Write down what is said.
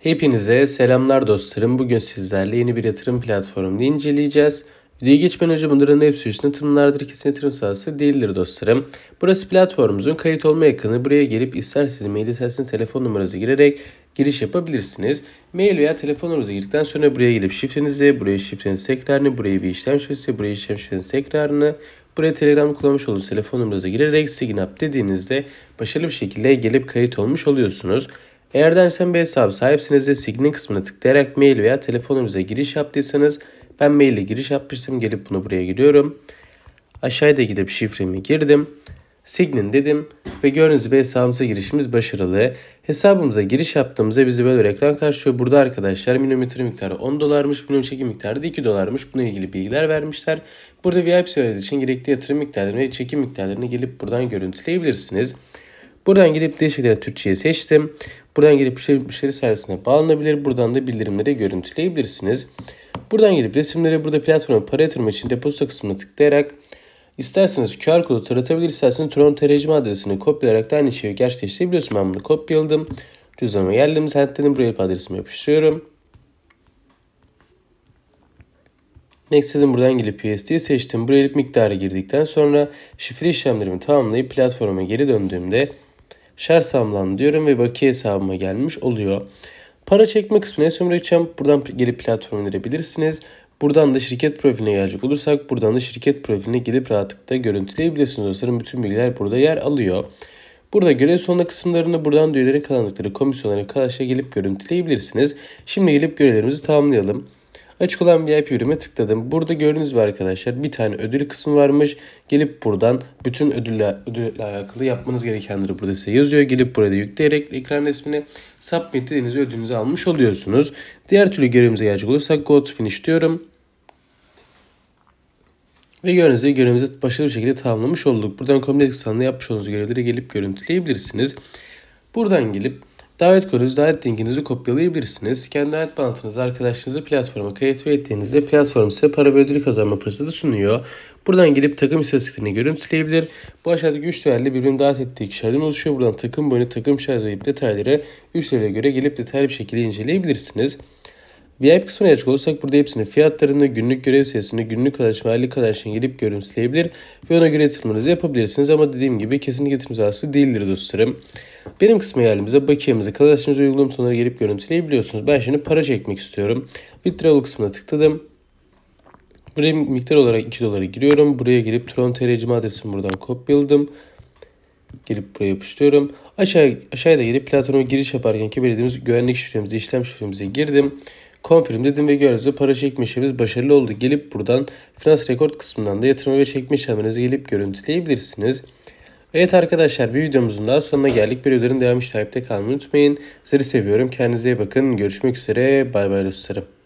Hepinize selamlar dostlarım. Bugün sizlerle yeni bir yatırım platformunu inceleyeceğiz. Videoya geçmeden önce bunların hepsi üstünde tırımlardır kesin yatırım sahası değildir dostlarım. Burası platformumuzun kayıt olma yakını. Buraya gelip isterseniz mail isterseniz telefon numaranızı girerek giriş yapabilirsiniz. Mail veya telefon numaranızı girdikten sonra buraya gelip şifrenizi, buraya şifrenizi tekrarını, buraya bir işlem şifresi, buraya işlem şifrenizi tekrarını, buraya Telegram kullanmış olduğunuz telefon numaranızı girerek sign up dediğinizde başarılı bir şekilde gelip kayıt olmuş oluyorsunuz. Eğer Dersen Bey hesabı sahipsinizde signin kısmına tıklayarak mail veya telefonunuza giriş yaptıysanız ben maille giriş yapmıştım gelip bunu buraya giriyorum. Aşağıda gidip şifremi girdim. Signin dedim ve gördüğünüz gibi hesabımıza girişimiz başarılı. Hesabımıza giriş yaptığımızda bizi böyle ekran karşılıyor. Burada arkadaşlar milimetre miktarı 10 dolarmış, minimum çekim miktarı da 2 dolarmış. Buna ilgili bilgiler vermişler. Burada VIP seviyeler için gerekli yatırım miktarlarını ve çekim miktarlarını gelip buradan görüntüleyebilirsiniz. Buradan gelip dil şeklinde seçtim. Buradan gelip müşteri şey, servisine bağlanabilir. Buradan da bildirimleri görüntüleyebilirsiniz. Buradan gelip resimleri burada platforma para yatırma için depozito kısmına tıklayarak isterseniz QR kodu taratabilir, isterseniz Tron tercihme adresini kopyalayarak da aynı şeyi gerçekleştirebiliyorsun. Ben bunu kopyaladım. Cüzdanıma geldim. Zaten buraya adresimi yapıştırıyorum. Next dedim buradan gelip USD'yi seçtim. Buraya gelip miktarı girdikten sonra şifre işlemlerimi tamamlayıp platforma geri döndüğümde şer şersamlan diyorum ve bakiye hesabıma gelmiş oluyor. Para çekme kısmına sömüreceğim. Buradan geri platform indirebilirsiniz. Buradan da şirket profiline gelecek olursak buradan da şirket profiline gidip rahatlıkla görüntüleyebilirsiniz dostlarım. Bütün bilgiler burada yer alıyor. Burada görev sonunda kısımlarını buradan da üyeleri kazandıkları komisyonlara karşıya gelip görüntüleyebilirsiniz. Şimdi gelip görevlerimizi tamamlayalım. Açık olan VIP ürüme tıkladım. Burada gördüğünüz gibi arkadaşlar bir tane ödül kısmı varmış. Gelip buradan bütün ödülle, ödülle alakalı yapmanız gerekenleri burada size yazıyor. Gelip burada yükleyerek ekran resmini submit dediğiniz ödülünüzü almış oluyorsunuz. Diğer türlü görevimize gelecek olursak go to finish diyorum. Ve gördüğünüz gibi görevimizi başarılı bir şekilde tamamlamış olduk. Buradan kompleks sanlı yapmış olduğunuz görevleri gelip görüntüleyebilirsiniz. Buradan gelip Davet konusu davet linkinizi kopyalayabilirsiniz. Kendi davet bantınızı arkadaşınızı platforma kayıt ve ettiğinizde platform size para ve ödül kazanma fırsatı sunuyor. Buradan gelip takım istatistiklerini görüntüleyebilir. Bu aşağıdaki 3 değerli birbirini davet ettiği kişilerden oluşuyor. Buradan takım boyunu, takım şarjı ve detayları 3 değerle göre gelip detaylı bir şekilde inceleyebilirsiniz. VIP kısmına gelecek olursak burada hepsini fiyatlarını, günlük görev sayısını, günlük kadar ve aylık kadar gelip görüntüleyebilir ve ona göre yatırımınızı yapabilirsiniz. Ama dediğim gibi kesinlikle yatırım değildir dostlarım. Benim kısmı yerimize bakiyemizi, kadastrınızı uygulama sonuna gelip görüntüleyebiliyorsunuz. Ben şimdi para çekmek istiyorum. Withdrawal kısmına tıkladım. Buraya miktar olarak 2 dolara giriyorum. Buraya gelip Tron TRCM adresimi buradan kopyaladım. Gelip buraya yapıştırıyorum. Aşağı, aşağıda gelip platforma giriş yaparken ki belirlediğimiz güvenlik şifremizi, işlem şifremize girdim. Confirm dedim ve gördüğünüz para çekme işlemimiz başarılı oldu. Gelip buradan finans rekord kısmından da yatırma ve çekme işlemlerinizi gelip görüntüleyebilirsiniz. Evet arkadaşlar bir videomuzun daha sonuna geldik. Bir videonun devamı takipte kalmayı unutmayın. Sizi seviyorum. Kendinize iyi bakın. Görüşmek üzere. Bay bay dostlarım.